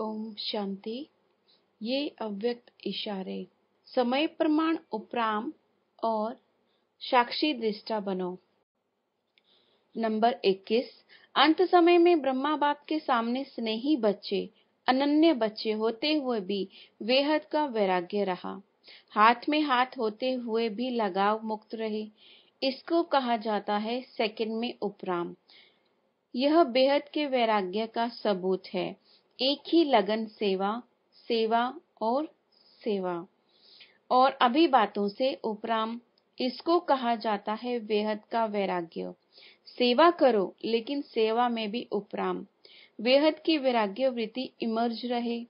ओम शांति ये अव्यक्त इशारे समय प्रमाण उपराम और साक्षी दृष्टा बनो नंबर 21 अंत समय में ब्रह्मा बाप के सामने स्नेही बच्चे अनन्य बच्चे होते हुए भी बेहद का वैराग्य रहा हाथ में हाथ होते हुए भी लगाव मुक्त रहे इसको कहा जाता है सेकंड में उपराम यह बेहद के वैराग्य का सबूत है एक ही लगन सेवा सेवा और सेवा और अभी बातों से उपराम इसको कहा जाता है वेहद का वैराग्य सेवा करो लेकिन सेवा में भी उपराम वेहद की वैराग्य वृत्ति इमर्ज रहे